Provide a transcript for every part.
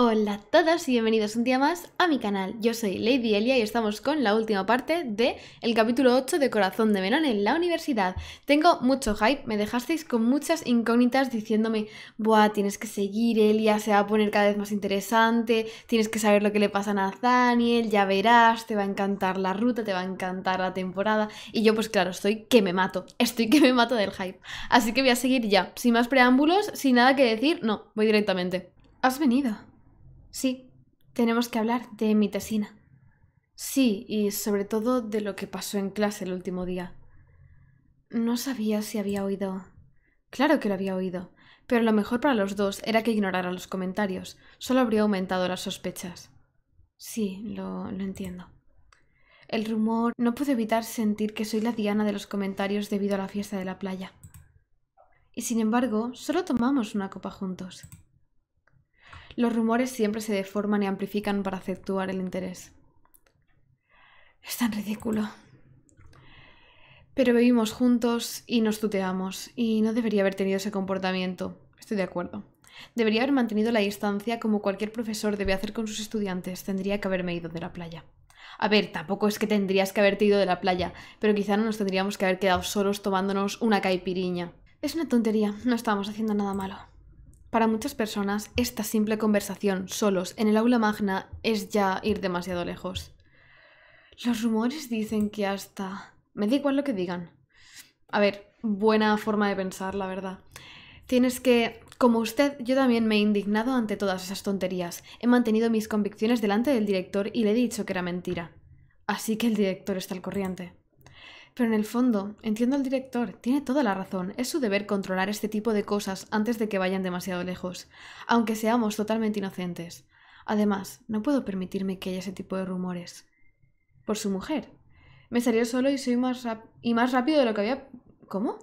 Hola a todas y bienvenidos un día más a mi canal. Yo soy Lady Elia y estamos con la última parte de el capítulo 8 de Corazón de Menón en la universidad. Tengo mucho hype, me dejasteis con muchas incógnitas diciéndome, buah, tienes que seguir, Elia se va a poner cada vez más interesante, tienes que saber lo que le pasa a Nathaniel, ya verás, te va a encantar la ruta, te va a encantar la temporada. Y yo pues claro, estoy que me mato, estoy que me mato del hype. Así que voy a seguir ya, sin más preámbulos, sin nada que decir, no, voy directamente. Has venido. Sí, tenemos que hablar de mi tesina. Sí, y sobre todo de lo que pasó en clase el último día. No sabía si había oído. Claro que lo había oído, pero lo mejor para los dos era que ignorara los comentarios, solo habría aumentado las sospechas. Sí, lo, lo entiendo. El rumor no pude evitar sentir que soy la diana de los comentarios debido a la fiesta de la playa. Y sin embargo, solo tomamos una copa juntos. Los rumores siempre se deforman y amplifican para acentuar el interés. Es tan ridículo. Pero vivimos juntos y nos tuteamos, y no debería haber tenido ese comportamiento. Estoy de acuerdo. Debería haber mantenido la distancia como cualquier profesor debe hacer con sus estudiantes. Tendría que haberme ido de la playa. A ver, tampoco es que tendrías que haberte ido de la playa, pero quizá no nos tendríamos que haber quedado solos tomándonos una caipiriña. Es una tontería, no estamos haciendo nada malo. Para muchas personas, esta simple conversación solos en el aula magna es ya ir demasiado lejos. Los rumores dicen que hasta... Me da igual lo que digan. A ver, buena forma de pensar, la verdad. Tienes que... Como usted, yo también me he indignado ante todas esas tonterías. He mantenido mis convicciones delante del director y le he dicho que era mentira. Así que el director está al corriente. Pero en el fondo, entiendo al director, tiene toda la razón, es su deber controlar este tipo de cosas antes de que vayan demasiado lejos, aunque seamos totalmente inocentes. Además, no puedo permitirme que haya ese tipo de rumores. Por su mujer. Me salió solo y soy más y más rápido de lo que había. ¿Cómo?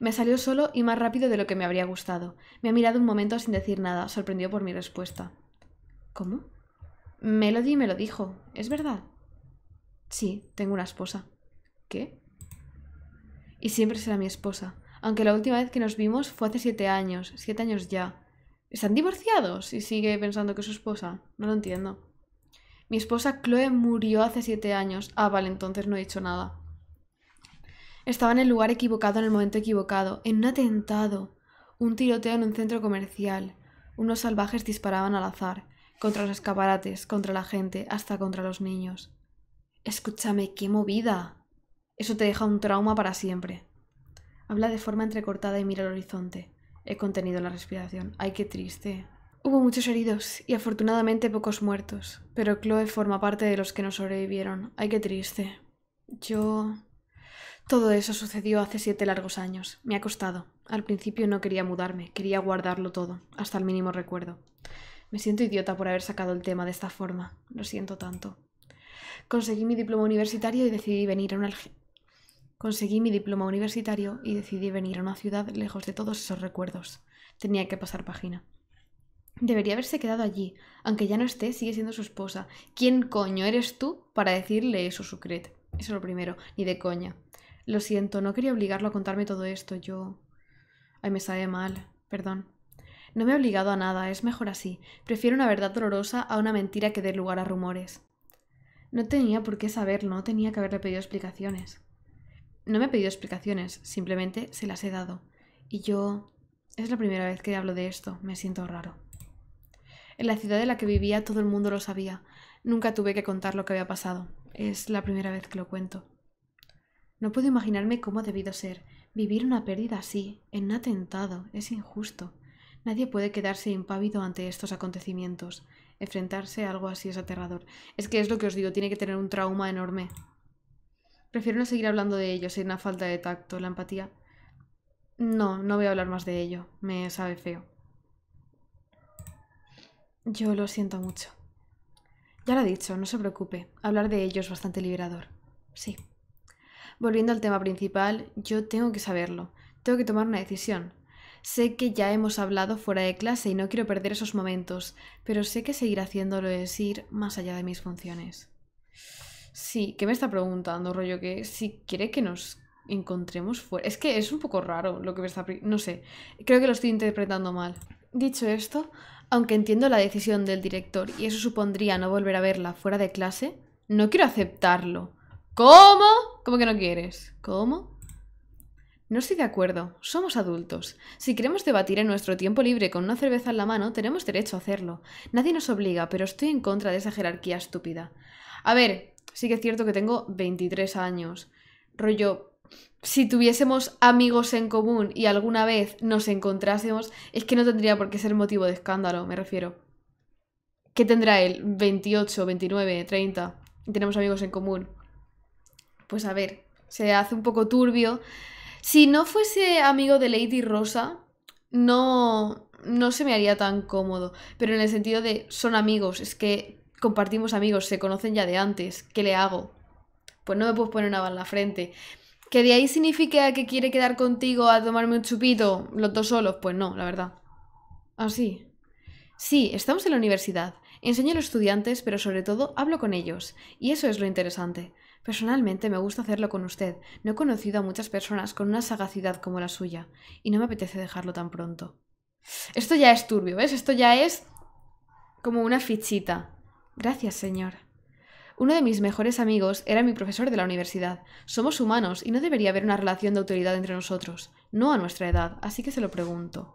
Me salió solo y más rápido de lo que me habría gustado. Me ha mirado un momento sin decir nada, sorprendido por mi respuesta. ¿Cómo? Melody me lo dijo, ¿es verdad? Sí, tengo una esposa. ¿Qué? y siempre será mi esposa, aunque la última vez que nos vimos fue hace siete años, siete años ya. ¿Están divorciados? Y sigue pensando que es su esposa. No lo entiendo. Mi esposa Chloe murió hace siete años. Ah, vale, entonces no he dicho nada. Estaba en el lugar equivocado en el momento equivocado, en un atentado, un tiroteo en un centro comercial. Unos salvajes disparaban al azar, contra los escaparates, contra la gente, hasta contra los niños. Escúchame, qué movida. Eso te deja un trauma para siempre. Habla de forma entrecortada y mira el horizonte. He contenido la respiración. Ay, qué triste. Hubo muchos heridos y afortunadamente pocos muertos, pero Chloe forma parte de los que no sobrevivieron. Ay, qué triste. Yo... Todo eso sucedió hace siete largos años. Me ha costado. Al principio no quería mudarme, quería guardarlo todo, hasta el mínimo recuerdo. Me siento idiota por haber sacado el tema de esta forma. Lo siento tanto. Conseguí mi diploma universitario y decidí venir a una, Conseguí mi diploma universitario y decidí venir a una ciudad lejos de todos esos recuerdos. Tenía que pasar página. Debería haberse quedado allí. Aunque ya no esté, sigue siendo su esposa. ¿Quién coño eres tú para decirle eso, Sucret? Eso es lo primero, ni de coña. Lo siento, no quería obligarlo a contarme todo esto. Yo... Ay, me sabe mal. Perdón. No me he obligado a nada, es mejor así. Prefiero una verdad dolorosa a una mentira que dé lugar a rumores. No tenía por qué saberlo, no tenía que haberle pedido explicaciones no me ha pedido explicaciones, simplemente se las he dado. Y yo... Es la primera vez que hablo de esto, me siento raro. En la ciudad en la que vivía todo el mundo lo sabía. Nunca tuve que contar lo que había pasado. Es la primera vez que lo cuento. No puedo imaginarme cómo ha debido ser. Vivir una pérdida así, en un atentado, es injusto. Nadie puede quedarse impávido ante estos acontecimientos. Enfrentarse a algo así es aterrador. Es que es lo que os digo, tiene que tener un trauma enorme. Prefiero no seguir hablando de ello, Hay una falta de tacto, la empatía. No, no voy a hablar más de ello, me sabe feo. Yo lo siento mucho. Ya lo he dicho, no se preocupe, hablar de ello es bastante liberador. Sí. Volviendo al tema principal, yo tengo que saberlo, tengo que tomar una decisión. Sé que ya hemos hablado fuera de clase y no quiero perder esos momentos, pero sé que seguir haciéndolo es ir más allá de mis funciones. Sí, ¿qué me está preguntando, rollo? Que si quiere que nos encontremos fuera. Es que es un poco raro lo que me está. No sé, creo que lo estoy interpretando mal. Dicho esto, aunque entiendo la decisión del director y eso supondría no volver a verla fuera de clase, no quiero aceptarlo. ¿Cómo? ¿Cómo que no quieres? ¿Cómo? No estoy de acuerdo, somos adultos. Si queremos debatir en nuestro tiempo libre con una cerveza en la mano, tenemos derecho a hacerlo. Nadie nos obliga, pero estoy en contra de esa jerarquía estúpida. A ver, sí que es cierto que tengo 23 años. Rollo, si tuviésemos amigos en común y alguna vez nos encontrásemos, es que no tendría por qué ser motivo de escándalo, me refiero. ¿Qué tendrá él? ¿28, 29, 30? Tenemos amigos en común. Pues a ver, se hace un poco turbio. Si no fuese amigo de Lady Rosa, no, no se me haría tan cómodo. Pero en el sentido de son amigos, es que compartimos amigos, se conocen ya de antes, ¿qué le hago? Pues no me puedo poner nada en la frente. ¿Que de ahí significa que quiere quedar contigo a tomarme un chupito los dos solos? Pues no, la verdad. Así. Ah, sí, estamos en la universidad. Enseño a los estudiantes, pero sobre todo hablo con ellos. Y eso es lo interesante. Personalmente me gusta hacerlo con usted. No he conocido a muchas personas con una sagacidad como la suya, y no me apetece dejarlo tan pronto. Esto ya es turbio, ¿ves? Esto ya es como una fichita. Gracias, señor. Uno de mis mejores amigos era mi profesor de la universidad. Somos humanos y no debería haber una relación de autoridad entre nosotros, no a nuestra edad, así que se lo pregunto.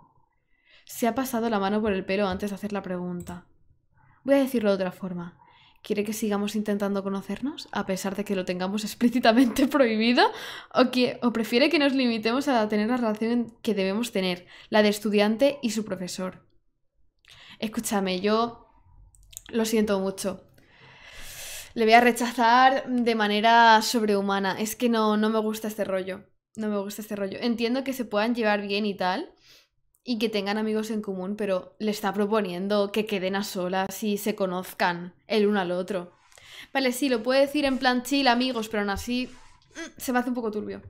Se ha pasado la mano por el pelo antes de hacer la pregunta. Voy a decirlo de otra forma. ¿Quiere que sigamos intentando conocernos, a pesar de que lo tengamos explícitamente prohibido? ¿O, que, ¿O prefiere que nos limitemos a tener la relación que debemos tener, la de estudiante y su profesor? Escúchame, yo lo siento mucho. Le voy a rechazar de manera sobrehumana. Es que no, no me gusta este rollo. No me gusta este rollo. Entiendo que se puedan llevar bien y tal, y que tengan amigos en común, pero le está proponiendo que queden a solas y se conozcan el uno al otro. Vale, sí, lo puede decir en plan chill, amigos, pero aún así mm, se me hace un poco turbio.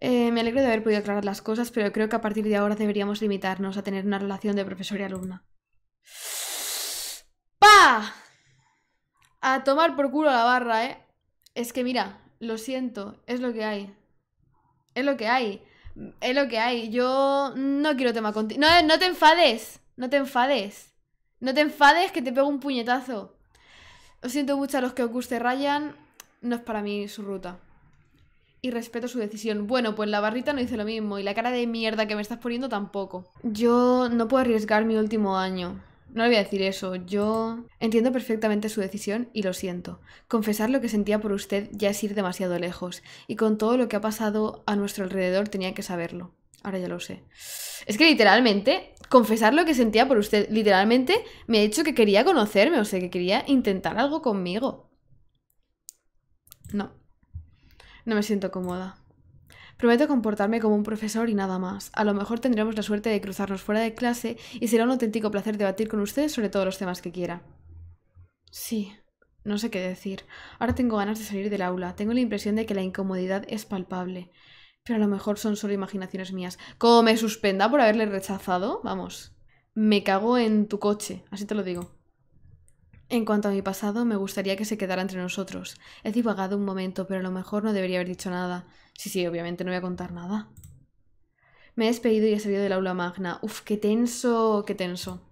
Eh, me alegro de haber podido aclarar las cosas, pero creo que a partir de ahora deberíamos limitarnos a tener una relación de profesor y alumna. A tomar por culo la barra, ¿eh? Es que mira, lo siento, es lo que hay. Es lo que hay. Es lo que hay. Yo no quiero tema contigo. No, no te enfades. No te enfades. No te enfades que te pego un puñetazo. lo siento mucho a los que os guste Ryan. No es para mí su ruta. Y respeto su decisión. Bueno, pues la barrita no dice lo mismo. Y la cara de mierda que me estás poniendo tampoco. Yo no puedo arriesgar mi último año. No le voy a decir eso. Yo entiendo perfectamente su decisión y lo siento. Confesar lo que sentía por usted ya es ir demasiado lejos. Y con todo lo que ha pasado a nuestro alrededor tenía que saberlo. Ahora ya lo sé. Es que literalmente, confesar lo que sentía por usted, literalmente me ha hecho que quería conocerme, o sea, que quería intentar algo conmigo. No. No me siento cómoda. Prometo comportarme como un profesor y nada más. A lo mejor tendremos la suerte de cruzarnos fuera de clase y será un auténtico placer debatir con ustedes sobre todos los temas que quiera. Sí, no sé qué decir. Ahora tengo ganas de salir del aula. Tengo la impresión de que la incomodidad es palpable. Pero a lo mejor son solo imaginaciones mías. Como me suspenda por haberle rechazado, vamos. Me cago en tu coche, así te lo digo. En cuanto a mi pasado, me gustaría que se quedara entre nosotros. He divagado un momento, pero a lo mejor no debería haber dicho nada. Sí, sí, obviamente no voy a contar nada. Me he despedido y he salido del aula magna. Uf, qué tenso, qué tenso.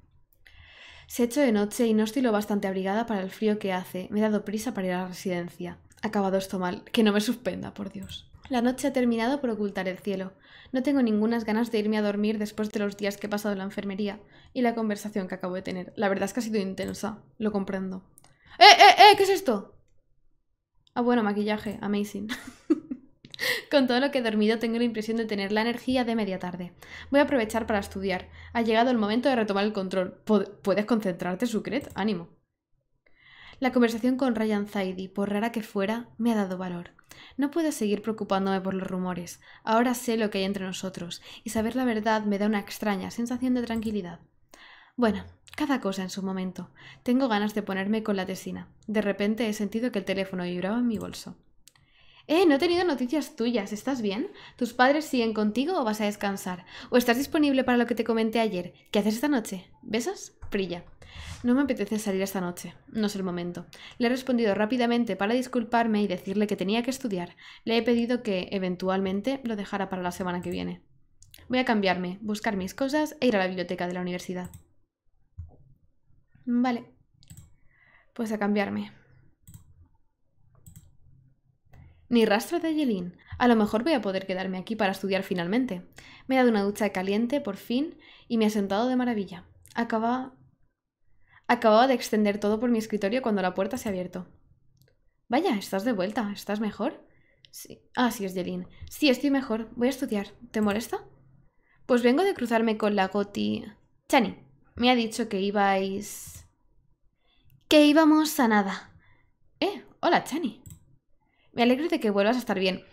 Se ha hecho de noche y no estoy lo bastante abrigada para el frío que hace. Me he dado prisa para ir a la residencia. Acabado esto mal. Que no me suspenda, por Dios. La noche ha terminado por ocultar el cielo. No tengo ningunas ganas de irme a dormir después de los días que he pasado en la enfermería y la conversación que acabo de tener. La verdad es que ha sido intensa, lo comprendo. ¡Eh, eh, eh! ¿Qué es esto? Ah, bueno, maquillaje, amazing. Con todo lo que he dormido tengo la impresión de tener la energía de media tarde. Voy a aprovechar para estudiar. Ha llegado el momento de retomar el control. ¿Puedes concentrarte, Sucret? Ánimo. La conversación con Ryan Zaidi, por rara que fuera, me ha dado valor. No puedo seguir preocupándome por los rumores. Ahora sé lo que hay entre nosotros, y saber la verdad me da una extraña sensación de tranquilidad. Bueno, cada cosa en su momento. Tengo ganas de ponerme con la tesina. De repente he sentido que el teléfono vibraba en mi bolso. Eh, no he tenido noticias tuyas, ¿estás bien? ¿Tus padres siguen contigo o vas a descansar? ¿O estás disponible para lo que te comenté ayer? ¿Qué haces esta noche? ¿Besos? Prilla. No me apetece salir esta noche, no es el momento. Le he respondido rápidamente para disculparme y decirle que tenía que estudiar. Le he pedido que, eventualmente, lo dejara para la semana que viene. Voy a cambiarme, buscar mis cosas e ir a la biblioteca de la universidad. Vale. Pues a cambiarme. Ni rastro de Yelin. A lo mejor voy a poder quedarme aquí para estudiar finalmente. Me he dado una ducha caliente, por fin, y me ha sentado de maravilla. Acaba... Acababa de extender todo por mi escritorio cuando la puerta se ha abierto. Vaya, estás de vuelta. ¿Estás mejor? Sí. Ah, sí, es Yelin. Sí, estoy mejor. Voy a estudiar. ¿Te molesta? Pues vengo de cruzarme con la Goti... Chani, me ha dicho que ibais... Que íbamos a nada. Eh, hola Chani. Me alegro de que vuelvas a estar bien.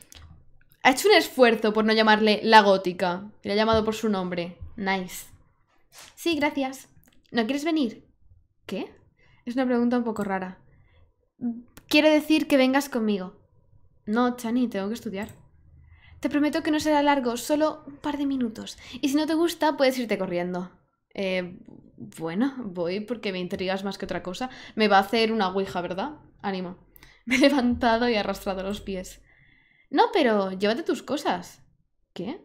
Ha hecho un esfuerzo por no llamarle la gótica. Le ha llamado por su nombre. Nice. Sí, gracias. ¿No quieres venir? ¿Qué? Es una pregunta un poco rara. Quiero decir que vengas conmigo. No, Chani, tengo que estudiar. Te prometo que no será largo, solo un par de minutos. Y si no te gusta, puedes irte corriendo. Eh, bueno, voy porque me intrigas más que otra cosa. Me va a hacer una ouija, ¿verdad? Ánimo. Me he levantado y arrastrado los pies. No, pero llévate tus cosas. ¿Qué?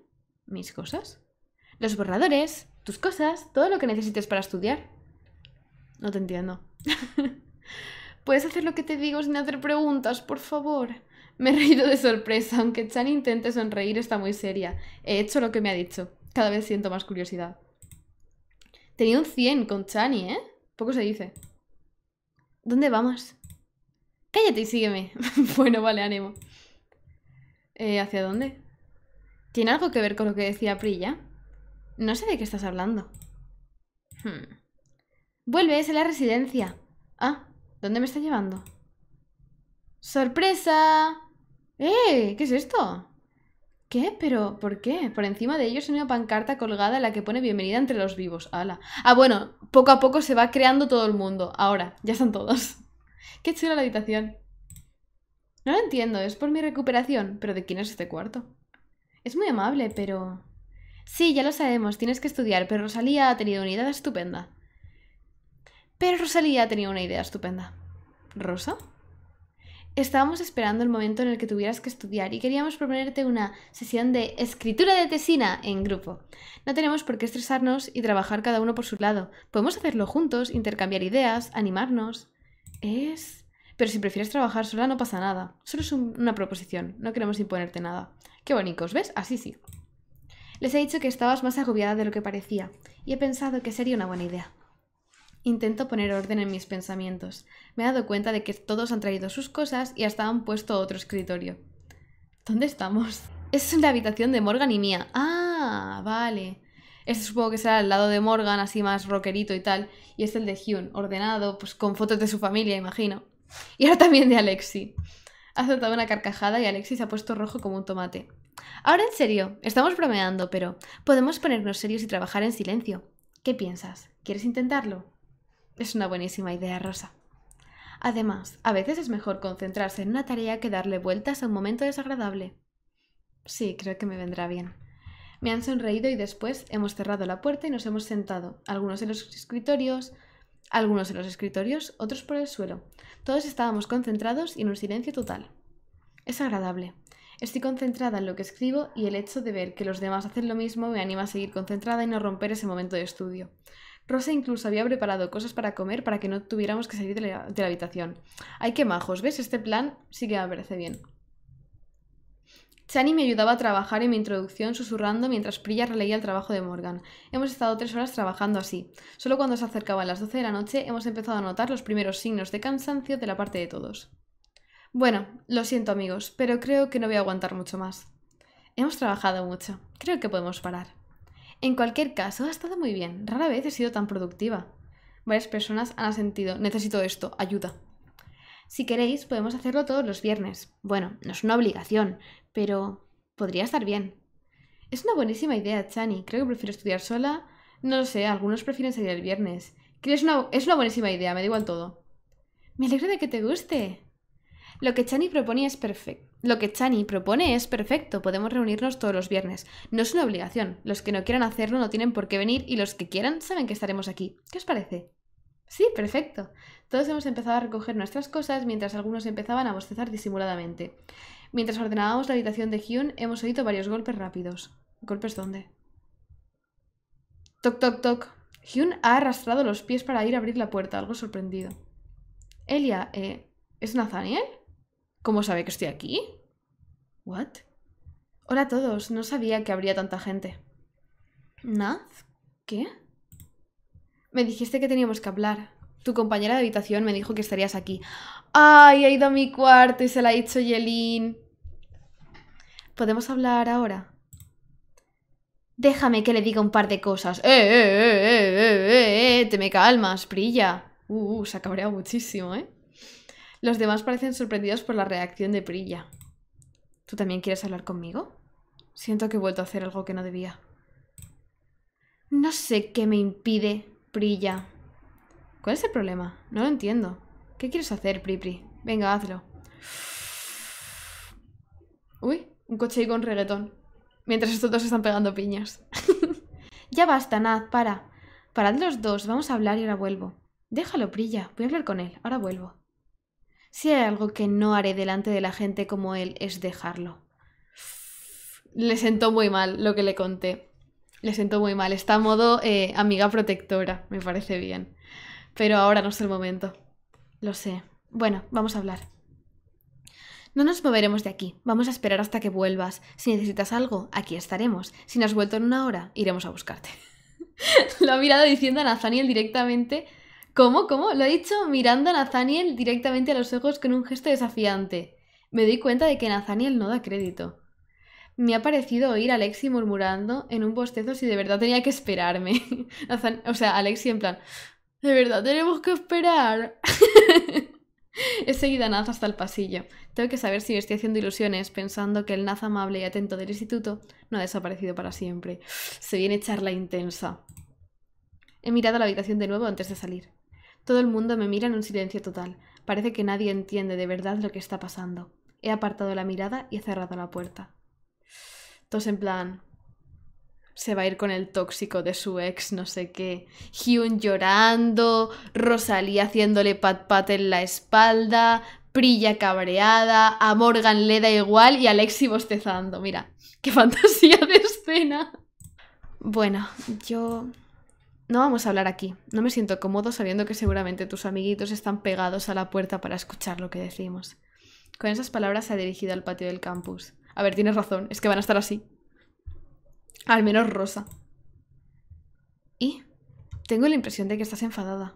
¿Mis cosas? Los borradores, tus cosas, todo lo que necesites para estudiar. No te entiendo. ¿Puedes hacer lo que te digo sin hacer preguntas, por favor? Me he reído de sorpresa, aunque Chani intente sonreír está muy seria. He hecho lo que me ha dicho. Cada vez siento más curiosidad. Tenía un 100 con Chani, ¿eh? Poco se dice. ¿Dónde vamos? Cállate y sígueme. bueno, vale, ánimo. Eh, ¿Hacia dónde? ¿Tiene algo que ver con lo que decía Prilla? No sé de qué estás hablando. Hmm. Vuelves Vuelve, es la residencia. Ah, ¿dónde me está llevando? ¡Sorpresa! ¡Eh! ¿Qué es esto? ¿Qué? ¿Pero por qué? Por encima de ellos hay una pancarta colgada en la que pone bienvenida entre los vivos. ¡Hala! Ah, bueno, poco a poco se va creando todo el mundo. Ahora, ya están todos. Qué chula la habitación. No lo entiendo, es por mi recuperación. ¿Pero de quién es este cuarto? Es muy amable, pero... Sí, ya lo sabemos, tienes que estudiar, pero Rosalía ha tenido una idea estupenda. Pero Rosalía ha tenido una idea estupenda. ¿Rosa? Estábamos esperando el momento en el que tuvieras que estudiar y queríamos proponerte una sesión de escritura de tesina en grupo. No tenemos por qué estresarnos y trabajar cada uno por su lado. Podemos hacerlo juntos, intercambiar ideas, animarnos es... Pero si prefieres trabajar sola no pasa nada. Solo es una proposición. No queremos imponerte nada. Qué bonitos, ¿ves? Así sí. Les he dicho que estabas más agobiada de lo que parecía y he pensado que sería una buena idea. Intento poner orden en mis pensamientos. Me he dado cuenta de que todos han traído sus cosas y hasta han puesto otro escritorio. ¿Dónde estamos? Es la habitación de Morgan y mía. Ah, vale. Este supongo que será el lado de Morgan, así más rockerito y tal. Y este el de Hyun, ordenado, pues con fotos de su familia, imagino. Y ahora también de Alexi. Ha soltado una carcajada y Alexi se ha puesto rojo como un tomate. Ahora en serio, estamos bromeando, pero podemos ponernos serios y trabajar en silencio. ¿Qué piensas? ¿Quieres intentarlo? Es una buenísima idea, Rosa. Además, a veces es mejor concentrarse en una tarea que darle vueltas a un momento desagradable. Sí, creo que me vendrá bien. Me han sonreído y después hemos cerrado la puerta y nos hemos sentado, algunos en los escritorios, algunos los escritorios, otros por el suelo. Todos estábamos concentrados y en un silencio total. Es agradable. Estoy concentrada en lo que escribo y el hecho de ver que los demás hacen lo mismo me anima a seguir concentrada y no romper ese momento de estudio. Rosa incluso había preparado cosas para comer para que no tuviéramos que salir de la, habitación. ¡Ay, qué majos! ¿Ves? Este plan sí que me parece bien. Chani me ayudaba a trabajar en mi introducción susurrando mientras Prilla releía el trabajo de Morgan. Hemos estado tres horas trabajando así. Solo cuando se acercaban las doce de la noche hemos empezado a notar los primeros signos de cansancio de la parte de todos. Bueno, lo siento amigos, pero creo que no voy a aguantar mucho más. Hemos trabajado mucho. Creo que podemos parar. En cualquier caso, ha estado muy bien. Rara vez he sido tan productiva. Varias personas han sentido, necesito esto, ayuda. Si queréis, podemos hacerlo todos los viernes. Bueno, no es una obligación, pero podría estar bien. Es una buenísima idea, Chani. Creo que prefiero estudiar sola. No lo sé, algunos prefieren salir el viernes. Es una, es una buenísima idea, me da igual todo. Me alegro de que te guste. Lo que es perfecto. Lo que Chani propone es perfecto. Podemos reunirnos todos los viernes. No es una obligación. Los que no quieran hacerlo no tienen por qué venir y los que quieran saben que estaremos aquí. ¿Qué os parece? Sí, perfecto. Todos hemos empezado a recoger nuestras cosas mientras algunos empezaban a bostezar disimuladamente. Mientras ordenábamos la habitación de Hyun, hemos oído varios golpes rápidos. ¿Golpes dónde? Toc, toc, toc. Hyun ha arrastrado los pies para ir a abrir la puerta, algo sorprendido. Elia, eh, ¿es Nathaniel? ¿Cómo sabe que estoy aquí? ¿What? Hola a todos, no sabía que habría tanta gente. ¿Nath? ¿Qué? Me dijiste que teníamos que hablar. Tu compañera de habitación me dijo que estarías aquí. ¡Ay! Ha ido a mi cuarto y se la ha dicho Yelin. ¿Podemos hablar ahora? Déjame que le diga un par de cosas. ¡Eh, eh, eh, eh, Te me calmas, Prilla. Uh, se ha muchísimo, ¿eh? Los demás parecen sorprendidos por la reacción de Prilla. ¿Tú también quieres hablar conmigo? Siento que he vuelto a hacer algo que no debía. No sé qué me impide Prilla. ¿Cuál es el problema? No lo entiendo. ¿Qué quieres hacer, Pripri? Venga, hazlo. Uy, un coche ahí con reggaetón. Mientras estos dos están pegando piñas. ya basta, Naz, para. Parad los dos, vamos a hablar y ahora vuelvo. Déjalo, Prilla, voy a hablar con él, ahora vuelvo. Si hay algo que no haré delante de la gente como él, es dejarlo. Le sentó muy mal lo que le conté le siento muy mal. Está a modo eh, amiga protectora, me parece bien. Pero ahora no es el momento. Lo sé. Bueno, vamos a hablar. No nos moveremos de aquí. Vamos a esperar hasta que vuelvas. Si necesitas algo, aquí estaremos. Si no has vuelto en una hora, iremos a buscarte. Lo ha mirado diciendo a Nathaniel directamente. ¿Cómo? ¿Cómo? Lo ha dicho mirando a Nathaniel directamente a los ojos con un gesto desafiante. Me doy cuenta de que Nathaniel no da crédito. Me ha parecido oír a Alexi murmurando en un bostezo si de verdad tenía que esperarme. o sea, Alexi en plan, de verdad tenemos que esperar. He seguido a Naz hasta el pasillo. Tengo que saber si me estoy haciendo ilusiones pensando que el Naz amable y atento del instituto no ha desaparecido para siempre. Se viene charla intensa. He mirado la habitación de nuevo antes de salir. Todo el mundo me mira en un silencio total. Parece que nadie entiende de verdad lo que está pasando. He apartado la mirada y he cerrado la puerta. Entonces, en plan, se va a ir con el tóxico de su ex, no sé qué. Hyun llorando, Rosalía haciéndole pat pat en la espalda, Prilla cabreada, a Morgan le da igual y Alexi bostezando. Mira, qué fantasía de escena. Bueno, yo... No vamos a hablar aquí. No me siento cómodo sabiendo que seguramente tus amiguitos están pegados a la puerta para escuchar lo que decimos. Con esas palabras se ha dirigido al patio del campus. A ver, tienes razón. Es que van a estar así. Al menos rosa. Y tengo la impresión de que estás enfadada.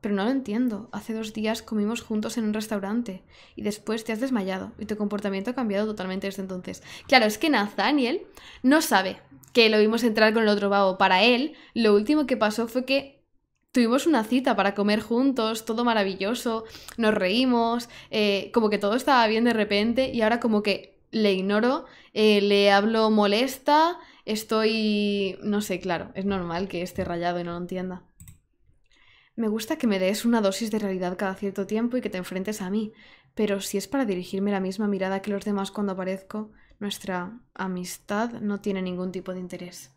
Pero no lo entiendo. Hace dos días comimos juntos en un restaurante y después te has desmayado y tu comportamiento ha cambiado totalmente desde entonces. Claro, es que Nathaniel no sabe que lo vimos entrar con el otro vago. Para él, lo último que pasó fue que tuvimos una cita para comer juntos, todo maravilloso, nos reímos, eh, como que todo estaba bien de repente y ahora como que le ignoro, eh, le hablo molesta, estoy... no sé, claro, es normal que esté rayado y no lo entienda. Me gusta que me des una dosis de realidad cada cierto tiempo y que te enfrentes a mí, pero si es para dirigirme la misma mirada que los demás cuando aparezco, nuestra amistad no tiene ningún tipo de interés.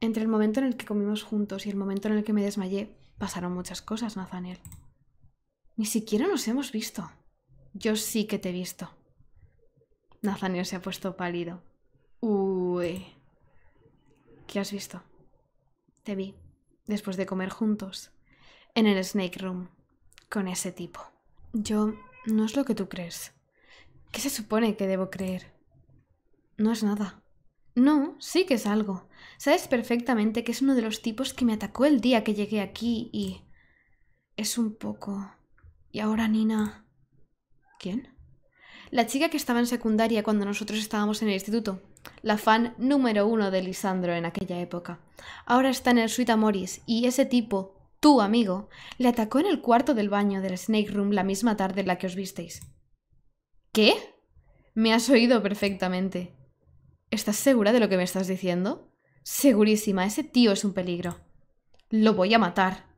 Entre el momento en el que comimos juntos y el momento en el que me desmayé, pasaron muchas cosas, Nathaniel. Ni siquiera nos hemos visto. Yo sí que te he visto. Nathaniel se ha puesto pálido. Uy. ¿Qué has visto? Te vi, después de comer juntos, en el Snake Room, con ese tipo. Yo no es lo que tú crees. ¿Qué se supone que debo creer? No es nada. No, sí que es algo. Sabes perfectamente que es uno de los tipos que me atacó el día que llegué aquí y... Es un poco... Y ahora Nina... ¿Quién? La chica que estaba en secundaria cuando nosotros estábamos en el instituto. La fan número uno de Lisandro en aquella época. Ahora está en el Suite Amoris y ese tipo, tu amigo, le atacó en el cuarto del baño del Snake Room la misma tarde en la que os visteis. ¿Qué? Me has oído perfectamente. ¿Estás segura de lo que me estás diciendo? Segurísima, ese tío es un peligro. Lo voy a matar.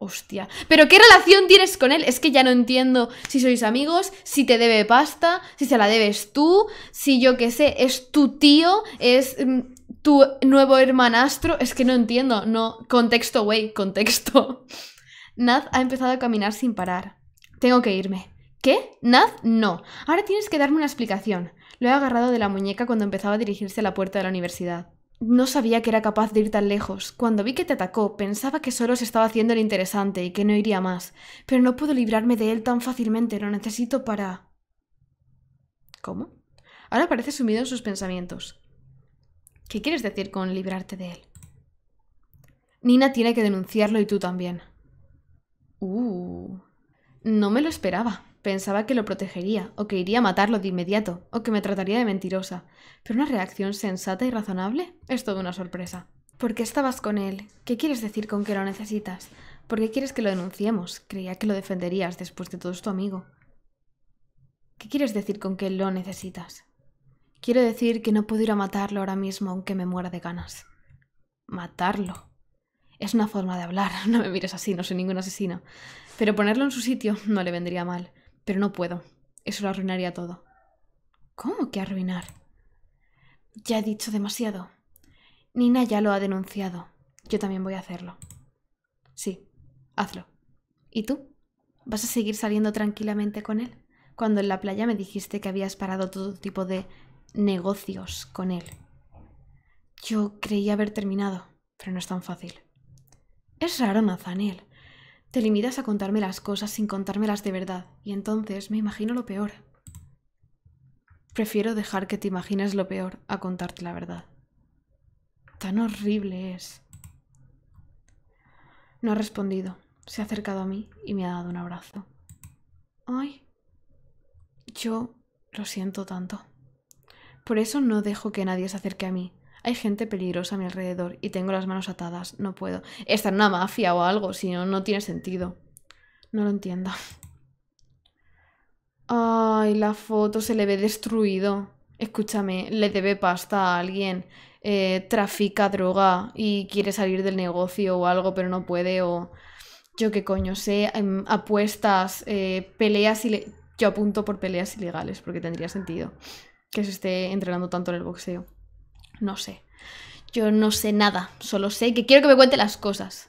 Hostia. ¿Pero qué relación tienes con él? Es que ya no entiendo si sois amigos, si te debe pasta, si se la debes tú, si yo qué sé, es tu tío, es mm, tu nuevo hermanastro. Es que no entiendo, no. Contexto, güey, contexto. Naz ha empezado a caminar sin parar. Tengo que irme. ¿Qué? ¿Naz? No. Ahora tienes que darme una explicación. Lo he agarrado de la muñeca cuando empezaba a dirigirse a la puerta de la universidad. No sabía que era capaz de ir tan lejos. Cuando vi que te atacó, pensaba que solo se estaba haciendo el interesante y que no iría más. Pero no puedo librarme de él tan fácilmente. Lo necesito para... ¿Cómo? Ahora parece sumido en sus pensamientos. ¿Qué quieres decir con librarte de él? Nina tiene que denunciarlo y tú también. Uh. No me lo esperaba. Pensaba que lo protegería, o que iría a matarlo de inmediato, o que me trataría de mentirosa. Pero una reacción sensata y razonable es toda una sorpresa. ¿Por qué estabas con él? ¿Qué quieres decir con que lo necesitas? ¿Por qué quieres que lo denunciemos? Creía que lo defenderías después de todo es tu amigo. ¿Qué quieres decir con que lo necesitas? Quiero decir que no puedo ir a matarlo ahora mismo aunque me muera de ganas. Matarlo. Es una forma de hablar, no me mires así, no soy ningún asesino. Pero ponerlo en su sitio no le vendría mal. Pero no puedo. Eso lo arruinaría todo. ¿Cómo que arruinar? Ya he dicho demasiado. Nina ya lo ha denunciado. Yo también voy a hacerlo. Sí, hazlo. ¿Y tú? ¿Vas a seguir saliendo tranquilamente con él? Cuando en la playa me dijiste que habías parado todo tipo de negocios con él. Yo creía haber terminado, pero no es tan fácil. Es raro, Nazaniel. Te limitas a contarme las cosas sin contármelas de verdad, y entonces me imagino lo peor. Prefiero dejar que te imagines lo peor a contarte la verdad. Tan horrible es. No ha respondido. Se ha acercado a mí y me ha dado un abrazo. Ay. Yo lo siento tanto. Por eso no dejo que nadie se acerque a mí, hay gente peligrosa a mi alrededor y tengo las manos atadas. No puedo. Está en una mafia o algo, si no, no tiene sentido. No lo entiendo. Ay, la foto se le ve destruido. Escúchame, le debe pasta a alguien. Eh, trafica droga y quiere salir del negocio o algo, pero no puede. O yo qué coño sé. Em, apuestas, eh, peleas y Yo apunto por peleas ilegales porque tendría sentido que se esté entrenando tanto en el boxeo. No sé. Yo no sé nada. Solo sé que quiero que me cuente las cosas.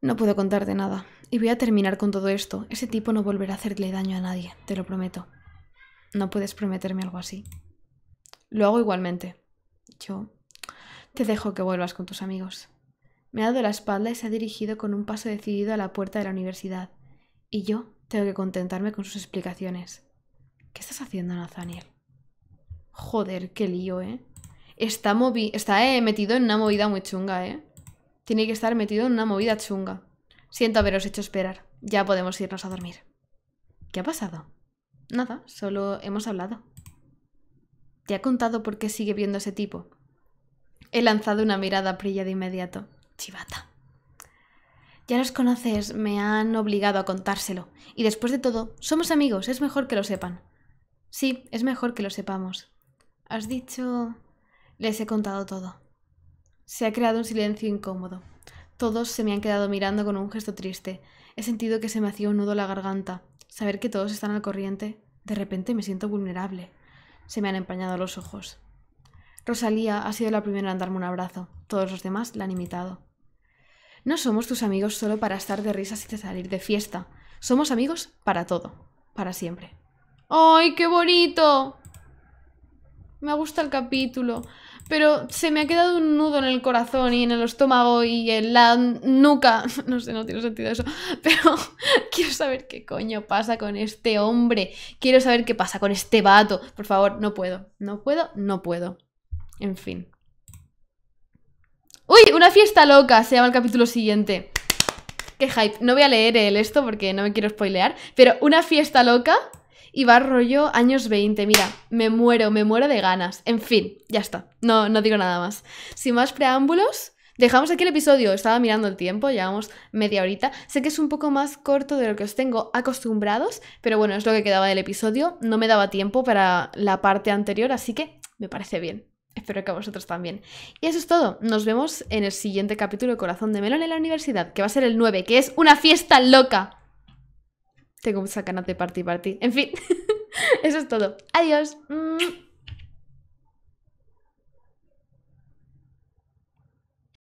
No puedo contarte nada. Y voy a terminar con todo esto. Ese tipo no volverá a hacerle daño a nadie, te lo prometo. No puedes prometerme algo así. Lo hago igualmente. Yo te dejo que vuelvas con tus amigos. Me ha dado la espalda y se ha dirigido con un paso decidido a la puerta de la universidad. Y yo tengo que contentarme con sus explicaciones. ¿Qué estás haciendo, Nathaniel? Joder, qué lío, ¿eh? Está, movi está eh, metido en una movida muy chunga, ¿eh? Tiene que estar metido en una movida chunga. Siento haberos hecho esperar. Ya podemos irnos a dormir. ¿Qué ha pasado? Nada, solo hemos hablado. ¿Te ha contado por qué sigue viendo a ese tipo? He lanzado una mirada a Prilla de inmediato. Chivata. Ya los conoces, me han obligado a contárselo. Y después de todo, somos amigos, es mejor que lo sepan. Sí, es mejor que lo sepamos. Has dicho... Les he contado todo. Se ha creado un silencio incómodo. Todos se me han quedado mirando con un gesto triste. He sentido que se me hacía un nudo la garganta. Saber que todos están al corriente. De repente me siento vulnerable. Se me han empañado los ojos. Rosalía ha sido la primera en darme un abrazo. Todos los demás la han imitado. No somos tus amigos solo para estar de risas y de salir de fiesta. Somos amigos para todo, para siempre. ¡Ay, qué bonito! Me gusta el capítulo. Pero se me ha quedado un nudo en el corazón y en el estómago y en la nuca. No sé, no tiene sentido eso. Pero quiero saber qué coño pasa con este hombre. Quiero saber qué pasa con este vato. Por favor, no puedo. No puedo, no puedo. En fin. ¡Uy! Una fiesta loca se llama el capítulo siguiente. ¡Qué hype! No voy a leer el esto porque no me quiero spoilear. Pero una fiesta loca y va rollo años 20. Mira, me muero, me muero de ganas. En fin, ya está. No, no digo nada más. Sin más preámbulos, Dejamos aquí el episodio, estaba mirando el tiempo, llevamos media horita. Sé que es un poco más corto de lo que os tengo acostumbrados, pero bueno, es lo que quedaba del episodio. No me daba tiempo para la parte anterior, así que me parece bien. Espero que a vosotros también. Y eso es todo. Nos vemos en el siguiente capítulo de Corazón de Melón en la Universidad, que va a ser el 9, que es una fiesta loca. Tengo muchas ganas de party party. En fin, eso es todo. Adiós. Mm.